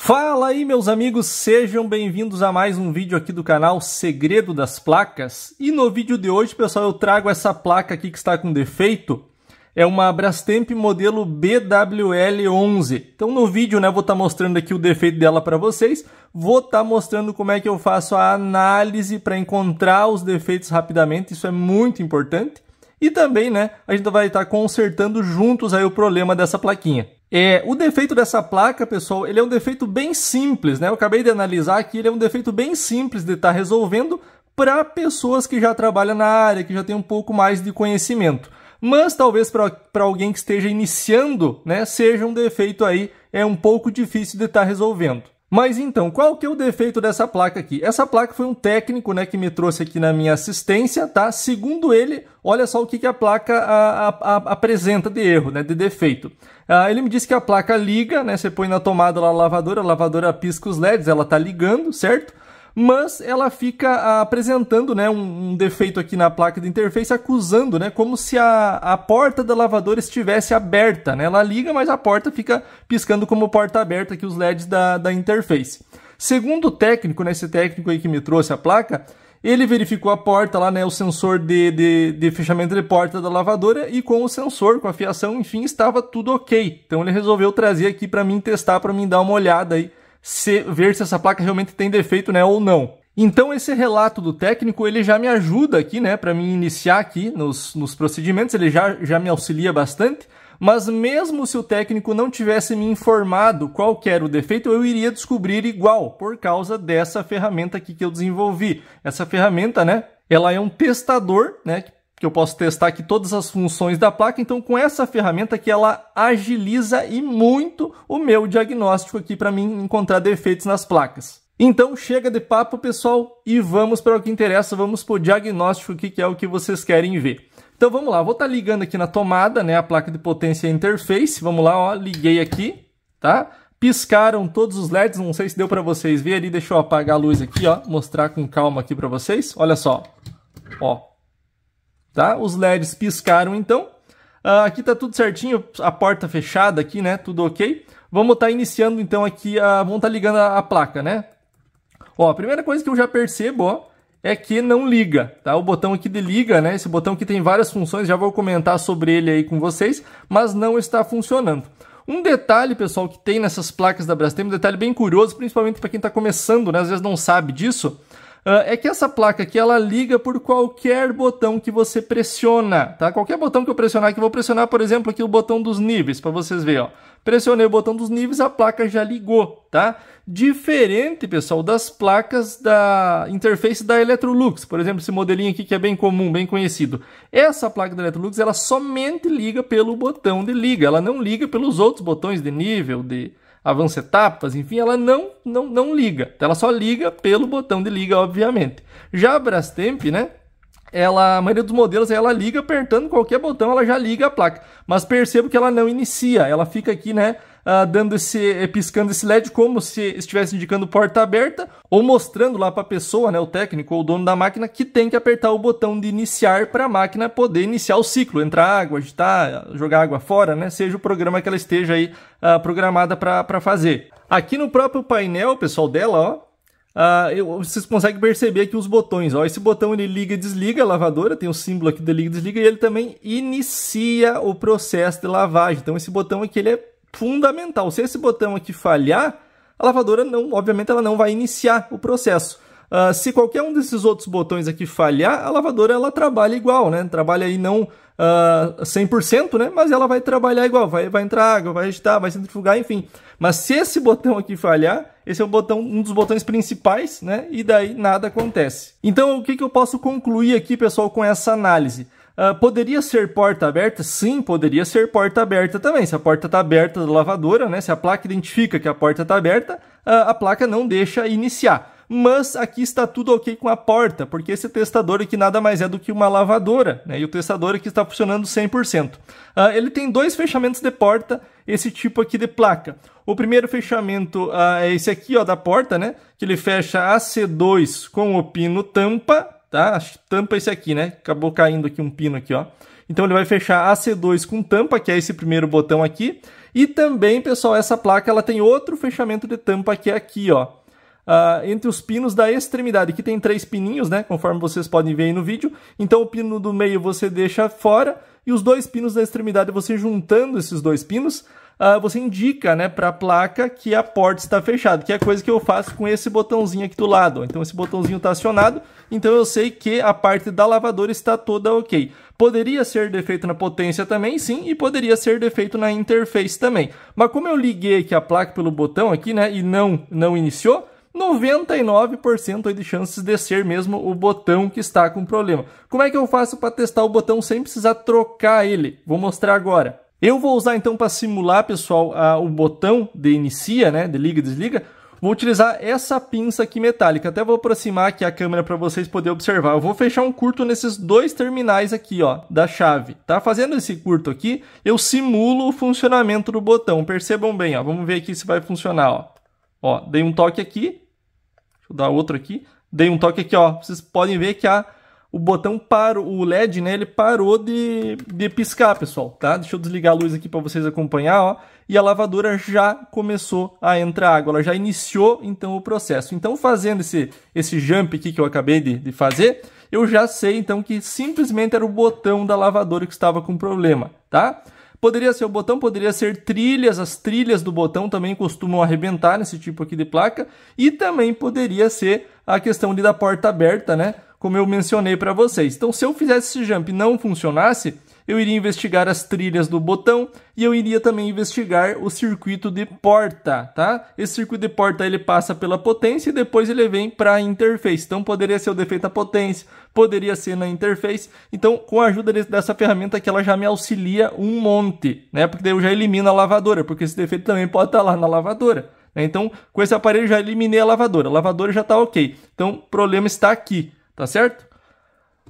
Fala aí, meus amigos, sejam bem-vindos a mais um vídeo aqui do canal Segredo das Placas. E no vídeo de hoje, pessoal, eu trago essa placa aqui que está com defeito. É uma Brastemp modelo BWL11. Então no vídeo, né, vou estar tá mostrando aqui o defeito dela para vocês. Vou estar tá mostrando como é que eu faço a análise para encontrar os defeitos rapidamente, isso é muito importante. E também, né, a gente vai estar tá consertando juntos aí o problema dessa plaquinha. É, o defeito dessa placa, pessoal, ele é um defeito bem simples, né? Eu acabei de analisar aqui, ele é um defeito bem simples de estar tá resolvendo para pessoas que já trabalham na área, que já tem um pouco mais de conhecimento. Mas talvez para alguém que esteja iniciando, né, seja um defeito aí, é um pouco difícil de estar tá resolvendo. Mas então, qual que é o defeito dessa placa aqui? Essa placa foi um técnico né, que me trouxe aqui na minha assistência, tá? Segundo ele, olha só o que, que a placa a, a, a, apresenta de erro, né, de defeito. Ah, ele me disse que a placa liga, né? Você põe na tomada lá a lavadora, a lavadora pisca os LEDs, ela tá ligando, certo? mas ela fica apresentando né, um, um, defeito aqui na placa de interface, acusando, né, como se a, a porta da lavadora estivesse aberta. Né? Ela liga, mas a porta fica piscando como porta aberta aqui os LEDs da, da interface. Segundo o técnico, né, esse técnico aí que me trouxe a placa, ele verificou a porta lá, né, o sensor de, de, de, fechamento de porta da lavadora e com o sensor, com a fiação, enfim, estava tudo ok. Então ele resolveu trazer aqui para mim testar, para mim dar uma olhada aí se, ver se essa placa realmente tem defeito, né, ou não. Então esse relato do técnico ele já me ajuda aqui, né, para me iniciar aqui nos, nos procedimentos, ele já, já me auxilia bastante. Mas mesmo se o técnico não tivesse me informado qual era o defeito, eu iria descobrir igual por causa dessa ferramenta aqui que eu desenvolvi. Essa ferramenta, né, ela é um testador, né, que que eu posso testar aqui todas as funções da placa. Então, com essa ferramenta que ela agiliza e muito o meu diagnóstico aqui para mim encontrar defeitos nas placas. Então, chega de papo, pessoal, e vamos para o que interessa, vamos para o diagnóstico aqui, que é o que vocês querem ver. Então, vamos lá, vou estar tá ligando aqui na tomada, né, a placa de potência interface, vamos lá, ó, liguei aqui, tá? Piscaram todos os LEDs, não sei se deu para vocês verem, deixa eu apagar a luz aqui, ó, mostrar com calma aqui para vocês, olha só, ó, tá? Os LEDs piscaram então. Uh, aqui tá tudo certinho, a porta fechada aqui, né? Tudo ok. Vamos estar tá iniciando então aqui, a... vamos estar tá ligando a, a, placa, né? Ó, a primeira coisa que eu já percebo, ó, é que não liga, tá? O botão aqui de liga, né? Esse botão que tem várias funções, já vou comentar sobre ele aí com vocês, mas não está funcionando. Um detalhe, pessoal, que tem nessas placas da Brastemp, um detalhe bem curioso, principalmente para quem está começando, né? Às vezes não sabe disso, ah, é que essa placa aqui ela liga por qualquer botão que você pressiona, tá? Qualquer botão que eu pressionar, que eu vou pressionar, por exemplo, aqui o botão dos níveis, para vocês verem, ó. Pressionei o botão dos níveis, a placa já ligou, tá? Diferente, pessoal, das placas da interface da Electrolux, por exemplo, esse modelinho aqui que é bem comum, bem conhecido. Essa placa da Electrolux, ela somente liga pelo botão de liga, ela não liga pelos outros botões de nível, de avança etapas, enfim, ela não, não, não liga. Ela só liga pelo botão de liga, obviamente. Já a Brastemp, né? Ela, a maioria dos modelos ela liga apertando qualquer botão, ela já liga a placa. Mas percebo que ela não inicia, ela fica aqui, né? uh, dando esse, eh, piscando esse LED como se estivesse indicando porta aberta ou mostrando lá para a pessoa, né, o técnico ou o dono da máquina, que tem que apertar o botão de iniciar para a máquina poder iniciar o ciclo, entrar água, agitar, jogar água fora, né, seja o programa que ela esteja aí uh, programada para fazer. Aqui no próprio painel, pessoal, dela, ó, Uh, eu, vocês conseguem perceber aqui os botões. Ó. Esse botão ele liga e desliga a lavadora, tem o um símbolo aqui da liga e desliga, e ele também inicia o processo de lavagem. Então esse botão aqui ele é fundamental. Se esse botão aqui falhar, a lavadora não, obviamente, ela não vai iniciar o processo. Uh, se qualquer um desses outros botões aqui falhar, a lavadora ela trabalha igual, né? Trabalha aí não uh, ah, 100%, né? Mas ela vai trabalhar igual, vai, vai entrar água, vai agitar, vai centrifugar, enfim. Mas se esse botão aqui falhar, esse é o botão, um dos botões principais, né? E daí nada acontece. Então, o que, que eu posso concluir aqui, pessoal, com essa análise? Ah, poderia ser porta aberta? Sim, poderia ser porta aberta também. Se a porta está aberta da lavadora, né? se a placa identifica que a porta está aberta, uh, a placa não deixa iniciar. Mas aqui está tudo ok com a porta, porque esse testador aqui nada mais é do que uma lavadora, né? e o testador aqui está funcionando 100%. Uh, ah, ele tem dois fechamentos de porta, esse tipo aqui de placa. O primeiro fechamento é esse aqui ó, da porta, né? que ele fecha AC2 com o pino tampa, tá? Tampa esse aqui, né? Acabou caindo aqui um pino aqui, ó. Então ele vai fechar AC2 com tampa, que é esse primeiro botão aqui. E também, pessoal, essa placa ela tem outro fechamento de tampa que é aqui, ó. Uh, entre os pinos da extremidade, que tem três pininhos, né? Conforme vocês podem ver aí no vídeo. Então o pino do meio você deixa fora e os dois pinos da extremidade você juntando esses dois pinos uh, você indica né, para a placa que a porta está fechada, que é a coisa que eu faço com esse botãozinho aqui do lado. Ó. Então esse botãozinho está acionado, então eu sei que a parte da lavadora está toda ok. Poderia ser defeito na potência também, sim, e poderia ser defeito na interface também. Mas como eu liguei aqui a placa pelo botão aqui, né, e não, não iniciou, 99% de chances de ser mesmo o botão que está com problema. Como é que eu faço para testar o botão sem precisar trocar ele? Vou mostrar agora. Eu vou usar então para simular, pessoal, a, o botão de inicia, né, de liga e desliga, vou utilizar essa pinça aqui metálica. Até vou aproximar aqui a câmera para vocês poderem observar. Eu vou fechar um curto nesses dois terminais aqui, ó, da chave. Tá fazendo esse curto aqui, eu simulo o funcionamento do botão. Percebam bem, ó. Vamos ver aqui se vai funcionar, ó. Ó, dei um toque aqui. Deixa eu dar outro aqui. Dei um toque aqui, ó. Vocês podem ver que a o botão parou, o LED, né, ele parou de, de piscar, pessoal, tá? Deixa eu desligar a luz aqui para vocês acompanhar, ó. E a lavadora já começou a entrar água, ela já iniciou, então, o processo. Então, fazendo esse, esse jump aqui que eu acabei de, de fazer, eu já sei, então, que simplesmente era o botão da lavadora que estava com problema, tá? Poderia ser o botão, poderia ser trilhas, as trilhas do botão também costumam arrebentar nesse tipo aqui de placa. E também poderia ser a questão ali da porta aberta, né? como eu mencionei para vocês. Então, se eu fizesse esse jump e não funcionasse, eu iria investigar as trilhas do botão e eu iria também investigar o circuito de porta, tá? Esse circuito de porta ele passa pela potência e depois ele vem para a interface. Então poderia ser o defeito à potência, poderia ser na interface. Então, com a ajuda dessa ferramenta que ela já me auxilia um monte, né? Porque daí eu já elimino a lavadora, porque esse defeito também pode estar tá lá na lavadora. Né? Então, com esse aparelho já eliminei a lavadora. A lavadora já está ok. Então, o problema está aqui tá certo?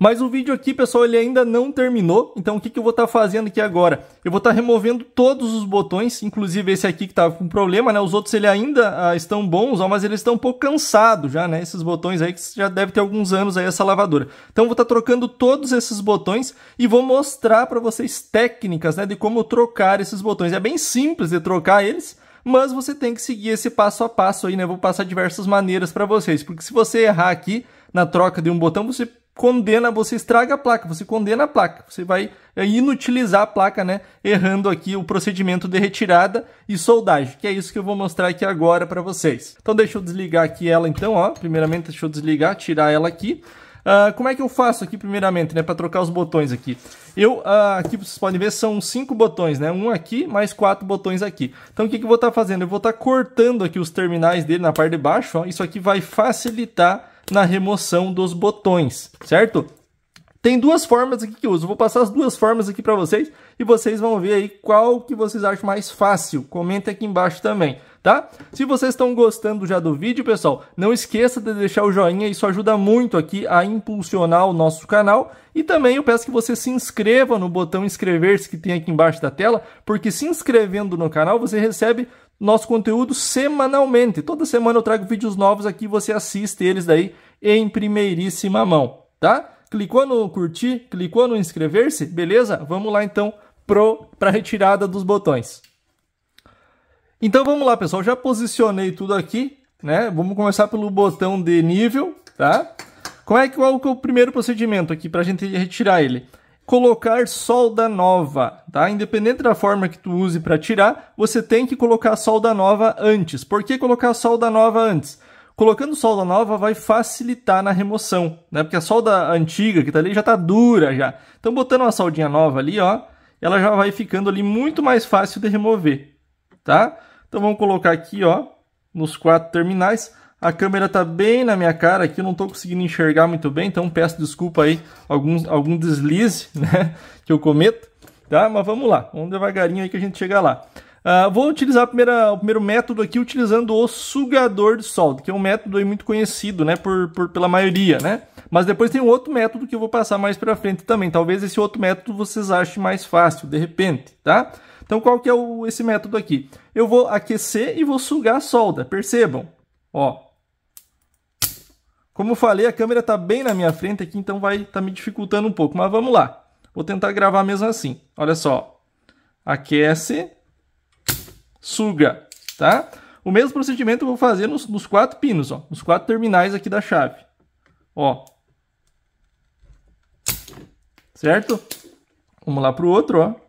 Mas o vídeo aqui, pessoal, ele ainda não terminou, então o que, que eu vou estar tá fazendo aqui agora? Eu vou estar tá removendo todos os botões, inclusive esse aqui que estava tá com problema, né? Os outros ele ainda ah, estão bons, ó, mas eles estão um pouco cansados já, né? Esses botões aí que já deve ter alguns anos aí essa lavadora. Então eu vou estar tá trocando todos esses botões e vou mostrar para vocês técnicas, né? De como trocar esses botões. É bem simples de trocar eles, mas você tem que seguir esse passo a passo aí, né? Eu vou passar diversas maneiras para vocês, porque se você errar aqui na troca de um botão, você condena, você estraga a placa, você condena a placa, você vai é, inutilizar a placa, né? Errando aqui o procedimento de retirada e soldagem, que é isso que eu vou mostrar aqui agora para vocês. Então deixa eu desligar aqui ela então, ó. Primeiramente deixa eu desligar, tirar ela aqui. Uh, como é que eu faço aqui primeiramente, né, para trocar os botões aqui? Eu, uh, aqui vocês podem ver, são cinco botões, né, um aqui mais quatro botões aqui. Então o que, que eu vou estar tá fazendo? Eu vou estar tá cortando aqui os terminais dele na parte de baixo, ó. isso aqui vai facilitar na remoção dos botões, certo? Tem duas formas aqui que eu uso, vou passar as duas formas aqui para vocês e vocês vão ver aí qual que vocês acham mais fácil. Comenta aqui embaixo também tá? Se vocês estão gostando já do vídeo, pessoal, não esqueça de deixar o joinha, isso ajuda muito aqui a impulsionar o nosso canal. E também eu peço que você se inscreva no botão inscrever-se que tem aqui embaixo da tela, porque se inscrevendo no canal você recebe nosso conteúdo semanalmente. Toda semana eu trago vídeos novos aqui, você assiste eles daí em primeiríssima mão, tá? Clicou no curtir, clicou no inscrever-se, beleza? Vamos lá então pro para retirada dos botões. Então vamos lá, pessoal. Já posicionei tudo aqui, né? Vamos começar pelo botão de nível, tá? Como é que, qual é o primeiro procedimento aqui para a gente retirar ele? Colocar solda nova, tá? Independente da forma que tu use para tirar, você tem que colocar solda nova antes. Por que colocar solda nova antes? Colocando solda nova vai facilitar na remoção, né? Porque a solda antiga que tá ali já tá dura já. Então botando uma soldinha nova ali, ó, ela já vai ficando ali muito mais fácil de remover, tá? Então vamos colocar aqui, ó, nos quatro terminais. A câmera está bem na minha cara aqui, eu não estou conseguindo enxergar muito bem, então peço desculpa aí alguns, algum deslize né, que eu cometo, tá? Mas vamos lá, vamos devagarinho aí que a gente chega lá. Uh, vou utilizar primeira, o primeiro método aqui utilizando o sugador de solda, que é um método muito conhecido né, por, por, pela maioria, né? Mas depois tem um outro método que eu vou passar mais para frente também. Talvez esse outro método vocês achem mais fácil, de repente, tá? Então qual que é o, esse método aqui? Eu vou aquecer e vou sugar a solda, percebam? Ó. Como eu falei, a câmera está bem na minha frente aqui, então vai estar tá me dificultando um pouco, mas vamos lá. Vou tentar gravar mesmo assim. Olha só. Aquece, suga, tá? O mesmo procedimento eu vou fazer nos, nos quatro pinos, ó, nos quatro terminais aqui da chave. Ó. Certo? Vamos lá para o outro, ó.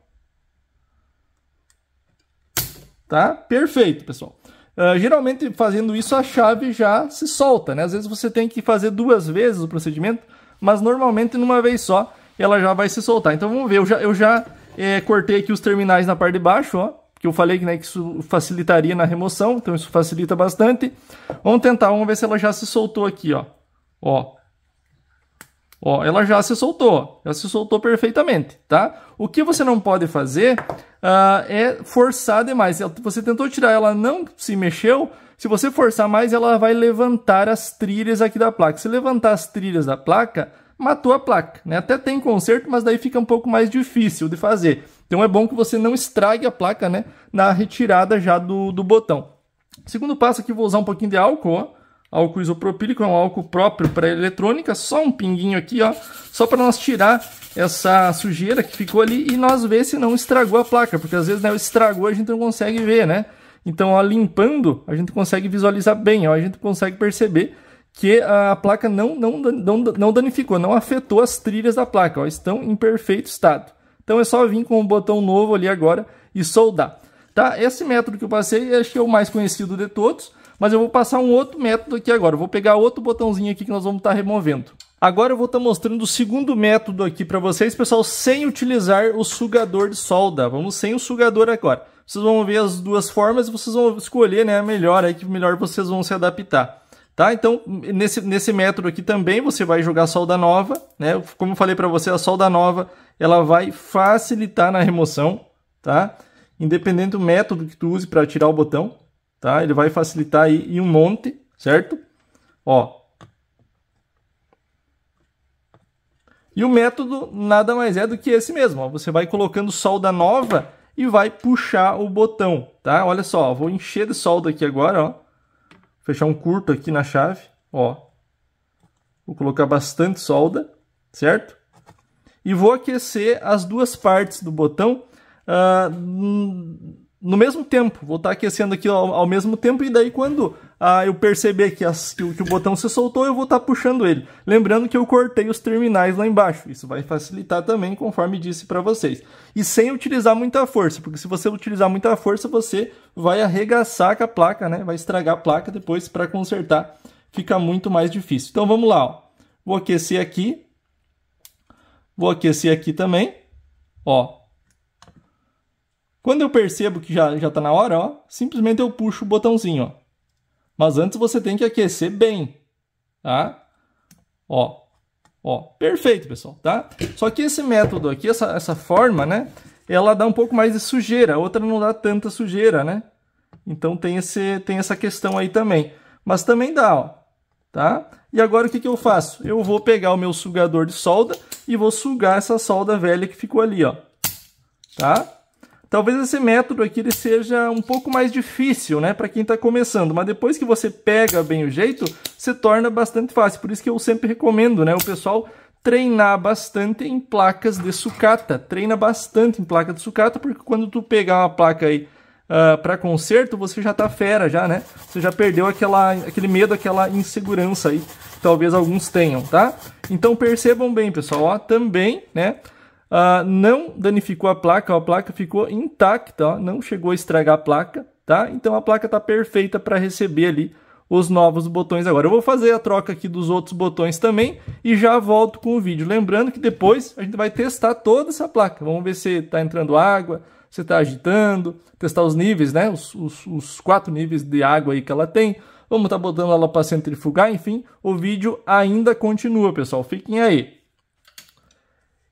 Tá? Perfeito, pessoal. Uh, geralmente, fazendo isso, a chave já se solta, né? Às vezes você tem que fazer duas vezes o procedimento, mas normalmente numa vez só ela já vai se soltar. Então vamos ver, eu já, eu já é, cortei aqui os terminais na parte de baixo, ó, que eu falei né, que isso facilitaria na remoção, então isso facilita bastante. Vamos tentar, vamos ver se ela já se soltou aqui, ó. Ó, Ó, ela já se soltou, ela se soltou perfeitamente, tá? O que você não pode fazer uh, é forçar demais. Você tentou tirar, ela não se mexeu. Se você forçar mais, ela vai levantar as trilhas aqui da placa. Se levantar as trilhas da placa, matou a placa. Né? Até tem conserto, mas daí fica um pouco mais difícil de fazer. Então é bom que você não estrague a placa né? na retirada já do, do botão. Segundo passo aqui, vou usar um pouquinho de álcool, ó álcool isopropílico, é um álcool próprio para eletrônica, só um pinguinho aqui, ó, só para nós tirar essa sujeira que ficou ali e nós ver se não estragou a placa, porque às vezes né, estragou a gente não consegue ver, né? Então, ó, limpando, a gente consegue visualizar bem, ó, a gente consegue perceber que a placa não, não, não, não danificou, não afetou as trilhas da placa, ó, estão em perfeito estado. Então é só vir com um botão novo ali agora e soldar. Tá? Esse método que eu passei acho que é o mais conhecido de todos. Mas eu vou passar um outro método aqui agora. Eu vou pegar outro botãozinho aqui que nós vamos estar tá removendo. Agora eu vou estar tá mostrando o segundo método aqui para vocês, pessoal, sem utilizar o sugador de solda. Vamos sem o sugador agora. Vocês vão ver as duas formas e vocês vão escolher né, a melhor aí, que melhor vocês vão se adaptar. Tá? Então, nesse, nesse método aqui também, você vai jogar solda nova, né? Como eu falei para você, a solda nova, ela vai facilitar na remoção, tá? Independente do método que tu use para tirar o botão, tá? Ele vai facilitar aí um monte, certo? Ó. E o método nada mais é do que esse mesmo, ó. Você vai colocando solda nova e vai puxar o botão, tá? Olha só, vou encher de solda aqui agora, ó. Fechar um curto aqui na chave, ó. Vou colocar bastante solda, certo? E vou aquecer as duas partes do botão uh, no mesmo tempo, vou estar aquecendo aqui ao, ao, mesmo tempo, e daí quando ah, eu perceber que, as, que, o, que, o, botão se soltou, eu vou estar puxando ele. Lembrando que eu cortei os terminais lá embaixo, isso vai facilitar também, conforme disse para vocês. E sem utilizar muita força, porque se você utilizar muita força, você vai arregaçar com a placa, né? vai estragar a placa depois para consertar, fica muito mais difícil. Então vamos lá, ó. vou aquecer aqui, vou aquecer aqui também, ó, quando eu percebo que já, já tá na hora, ó, simplesmente eu puxo o botãozinho, ó. Mas antes você tem que aquecer bem, tá? Ó, ó, perfeito, pessoal, tá? Só que esse método aqui, essa, essa forma, né? Ela dá um pouco mais de sujeira, a outra não dá tanta sujeira, né? Então tem, esse, tem essa questão aí também. Mas também dá, ó, tá? E agora o que, que eu faço? Eu vou pegar o meu sugador de solda e vou sugar essa solda velha que ficou ali, ó. Tá? Talvez esse método aqui ele seja um pouco mais difícil, né, para quem está começando, mas depois que você pega bem o jeito, se torna bastante fácil. Por isso que eu sempre recomendo, né, o pessoal treinar bastante em placas de sucata. Treina bastante em placa de sucata, porque quando tu pegar uma placa aí uh, ah, para conserto, você já tá fera já, né? Você já perdeu aquela, aquele medo, aquela insegurança aí, talvez alguns tenham, tá? Então percebam bem, pessoal, ó, também, né? Uh, não danificou a placa, a placa ficou intacta, ó, não chegou a estragar a placa, tá? Então a placa está perfeita para receber ali os novos botões agora. Eu vou fazer a troca aqui dos outros botões também e já volto com o vídeo. Lembrando que depois a gente vai testar toda essa placa. Vamos ver se está entrando água, se está agitando, testar os níveis, né? Os, os, os, quatro níveis de água aí que ela tem. Vamos estar tá botando ela para centrifugar, enfim, o vídeo ainda continua, pessoal. Fiquem aí.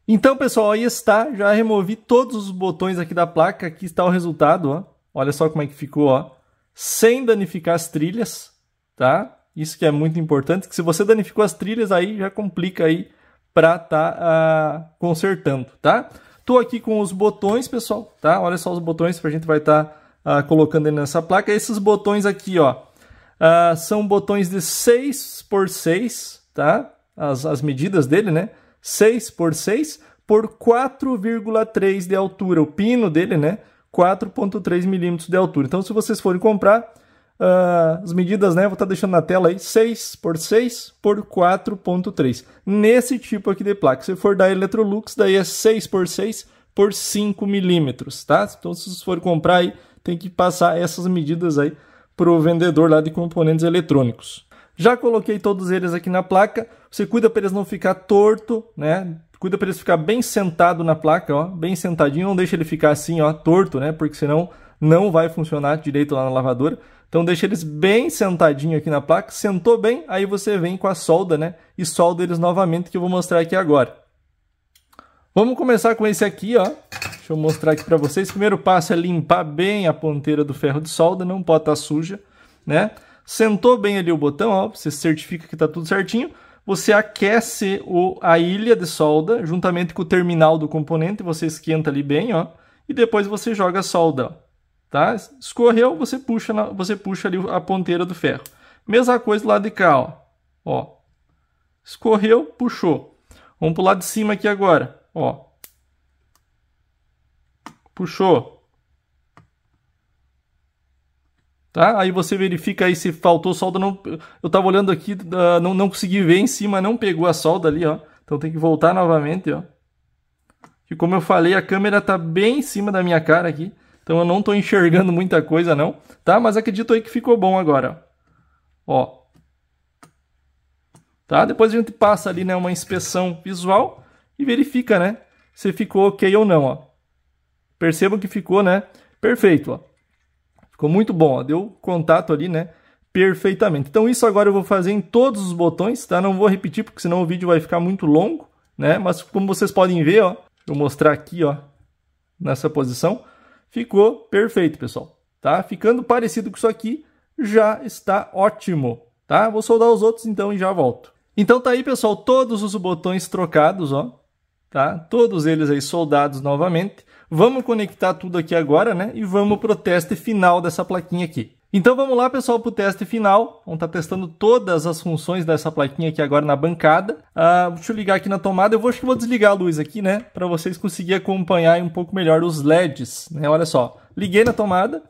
Então, pessoal, aí está. Já removi todos os botões aqui da placa. Aqui está o resultado, ó. Olha só como é que ficou, ó. Sem danificar as trilhas, tá? Isso que é muito importante, que se você danificou as trilhas, aí já complica aí para tá uh, consertando, tá? Tô aqui com os botões, pessoal, tá? Olha só os botões que a gente vai estar tá, uh, colocando nessa placa. Esses botões aqui, ó, uh, são botões de 6 por 6, tá? As, as medidas dele, né? 6 por 6 por 4,3 de altura. O pino dele, né? 4,3 milímetros de altura. Então, se vocês forem comprar, uh, as medidas, né? Vou estar tá deixando na tela aí: 6 por 6 por 4,3. Nesse tipo aqui de placa. Se for da Electrolux, daí é 6 por 6 por 5 milímetros, tá? Então, se vocês forem comprar aí, tem que passar essas medidas aí para o vendedor lá de componentes eletrônicos. Já coloquei todos eles aqui na placa. Você cuida para eles não ficar torto, né? Cuida para eles ficar bem sentado na placa, ó, bem sentadinho, não deixa ele ficar assim, ó, torto, né? Porque senão não vai funcionar direito lá na lavadora. Então deixa eles bem sentadinho aqui na placa. Sentou bem, aí você vem com a solda, né? E solda eles novamente que eu vou mostrar aqui agora. Vamos começar com esse aqui, ó. Deixa eu mostrar aqui para vocês. Primeiro passo é limpar bem a ponteira do ferro de solda, não pode estar tá suja, né? Sentou bem ali o botão, ó, você certifica que está tudo certinho. Você aquece o, a ilha de solda juntamente com o terminal do componente, você esquenta ali bem, ó, e depois você joga a solda, tá? Escorreu, você puxa, na, você puxa ali a ponteira do ferro. Mesma coisa do lado de cá, ó. ó. Escorreu, puxou. Vamos para o lado de cima aqui agora, ó. Puxou, Tá? Aí você verifica aí se faltou solda. Não... Eu estava olhando aqui, ah, não, não consegui ver em cima, não pegou a solda ali, ó. Então tem que voltar novamente, ó. E como eu falei, a câmera está bem em cima da minha cara aqui. Então eu não estou enxergando muita coisa não, tá? Mas acredito aí que ficou bom agora. Ó. Tá? Depois a gente passa ali, né, uma inspeção visual e verifica, né, se ficou OK ou não, ó. Percebam que ficou, né, perfeito, ó. Ficou muito bom, ó. deu contato ali, né? Perfeitamente. Então isso agora eu vou fazer em todos os botões, tá? Não vou repetir porque senão o vídeo vai ficar muito longo, né? Mas como vocês podem ver, ó, eu mostrar aqui, ó, nessa posição, ficou perfeito, pessoal, tá? Ficando parecido com isso aqui, já está ótimo, tá? Vou soldar os outros então e já volto. Então tá aí, pessoal, todos os botões trocados, ó, tá? Todos eles aí soldados novamente. Vamos conectar tudo aqui agora, né? E vamos para o teste final dessa plaquinha aqui. Então vamos lá, pessoal, para o teste final. Vamos estar tá testando todas as funções dessa plaquinha aqui agora na bancada. Ah, deixa eu ligar aqui na tomada. Eu vou, acho que vou desligar a luz aqui, né? Para vocês conseguirem acompanhar um pouco melhor os LEDs. Né? Olha só, liguei na tomada,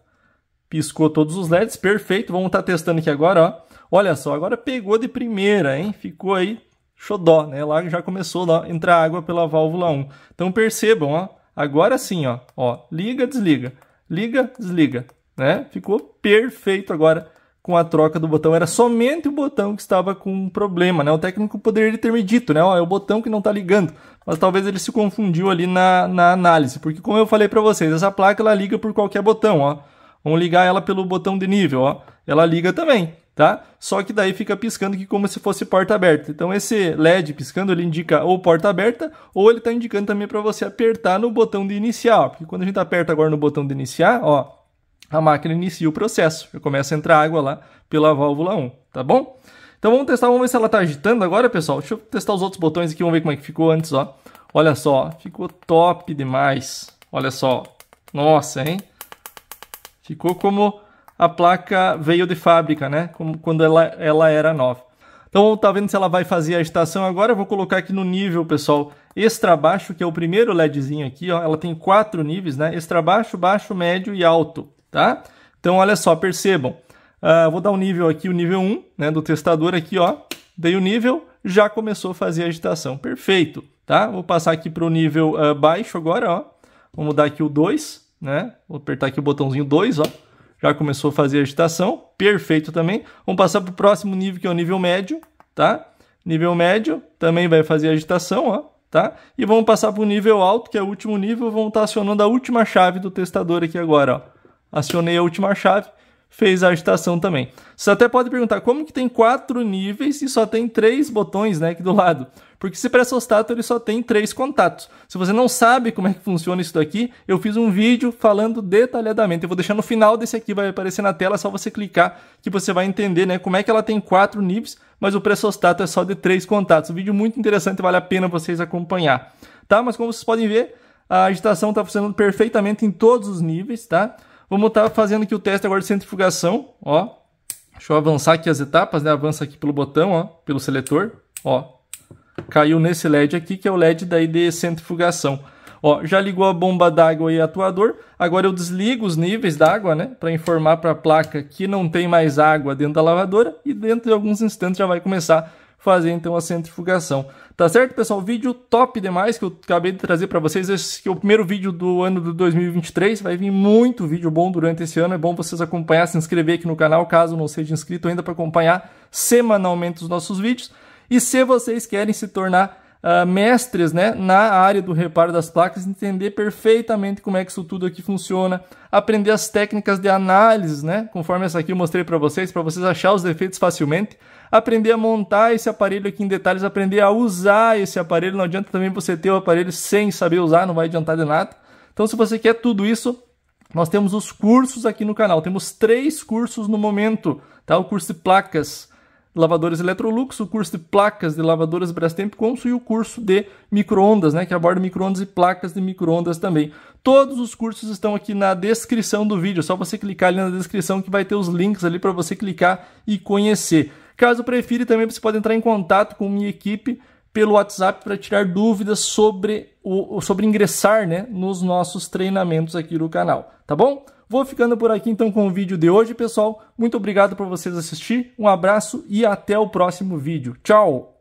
piscou todos os LEDs, perfeito. Vamos estar tá testando aqui agora, ó. Olha só, agora pegou de primeira, hein? Ficou aí xodó, né? Lá já começou a entrar água pela válvula 1. Então percebam, ó, Agora sim, ó, ó, liga, desliga, liga, desliga, né? Ficou perfeito agora com a troca do botão. Era somente o botão que estava com um problema, né? O técnico poderia ter me dito, né? Ó, é o botão que não está ligando. Mas talvez ele se confundiu ali na, na análise, porque como eu falei para vocês, essa placa ela liga por qualquer botão, ó. Vamos ligar ela pelo botão de nível, ó. Ela liga também, tá? Só que daí fica piscando que como se fosse porta aberta. Então esse LED piscando, ele indica ou porta aberta, ou ele está indicando também para você apertar no botão de iniciar, ó. Porque quando a gente aperta agora no botão de iniciar, ó, a máquina inicia o processo. Já começa a entrar água lá pela válvula 1, tá bom? Então vamos testar, vamos ver se ela está agitando agora, pessoal. Deixa eu testar os outros botões aqui, vamos ver como é que ficou antes, ó. Olha só, ficou top demais. Olha só. Nossa, hein? Ficou como a placa veio de fábrica, né? Como quando ela, ela era nova. Então, tá vendo se ela vai fazer a estação agora? Eu vou colocar aqui no nível, pessoal, extra baixo, que é o primeiro LEDzinho aqui, ó. Ela tem quatro níveis, né? Extra baixo, baixo, médio e alto, tá? Então, olha só, percebam. Uh, vou dar o um nível aqui, o nível 1, né? Do testador aqui, ó. Dei o nível, já começou a fazer a agitação. Perfeito, tá? Vou passar aqui para o nível uh, baixo agora, ó. Vou mudar aqui o 2, né? Vou apertar aqui o botãozinho 2, ó. Já começou a fazer agitação. Perfeito também. Vamos passar para o próximo nível, que é o nível médio, tá? Nível médio também vai fazer agitação, ó, tá? E vamos passar para o nível alto, que é o último nível. Vamos estar tá acionando a última chave do testador aqui agora, ó. Acionei a última chave fez a agitação também. Você até pode perguntar como que tem quatro níveis e só tem três botões né, aqui do lado. Porque esse pressostato ele só tem três contatos. Se você não sabe como é que funciona isso daqui, eu fiz um vídeo falando detalhadamente. Eu vou deixar no final desse aqui, vai aparecer na tela, é só você clicar que você vai entender né, como é que ela tem quatro níveis, mas o pressostato é só de três contatos. Um vídeo muito interessante, vale a pena vocês acompanhar. Tá? Mas como vocês podem ver, a agitação está funcionando perfeitamente em todos os níveis, tá? Vamos estar tá fazendo aqui o teste agora de centrifugação, ó. Deixa eu avançar aqui as etapas, né? Avança aqui pelo botão, ó, pelo seletor, ó. Caiu nesse LED aqui, que é o LED daí de centrifugação. Ó, já ligou a bomba d'água e atuador. Agora eu desligo os níveis d'água, né? Para informar para a placa que não tem mais água dentro da lavadora. E dentro de alguns instantes já vai começar fazer então a centrifugação. Tá certo, pessoal? Vídeo top demais que eu acabei de trazer para vocês. Esse é o primeiro vídeo do ano de 2023. Vai vir muito vídeo bom durante esse ano. É bom vocês acompanhar, se inscrever aqui no canal, caso não seja inscrito ainda, para acompanhar semanalmente os nossos vídeos. E se vocês querem se tornar uh, mestres né, na área do reparo das placas, entender perfeitamente como é que isso tudo aqui funciona, aprender as técnicas de análise, né, conforme essa aqui eu mostrei para vocês, para vocês achar os defeitos facilmente aprender a montar esse aparelho aqui em detalhes, aprender a usar esse aparelho. Não adianta também você ter o aparelho sem saber usar, não vai adiantar de nada. Então, se você quer tudo isso, nós temos os cursos aqui no canal. Temos três cursos no momento, tá? O curso de placas lavadoras Electrolux, o curso de placas de lavadoras Brastemp Consul e o curso de microondas, né, que aborda microondas e placas de microondas também. Todos os cursos estão aqui na descrição do vídeo, é só você clicar ali na descrição que vai ter os links ali para você clicar e conhecer. Caso prefira, também você pode entrar em contato com minha equipe pelo WhatsApp para tirar dúvidas sobre, o, sobre ingressar né, nos nossos treinamentos aqui no canal, tá bom? Vou ficando por aqui então com o vídeo de hoje, pessoal. Muito obrigado por vocês assistir. Um abraço e até o próximo vídeo. Tchau!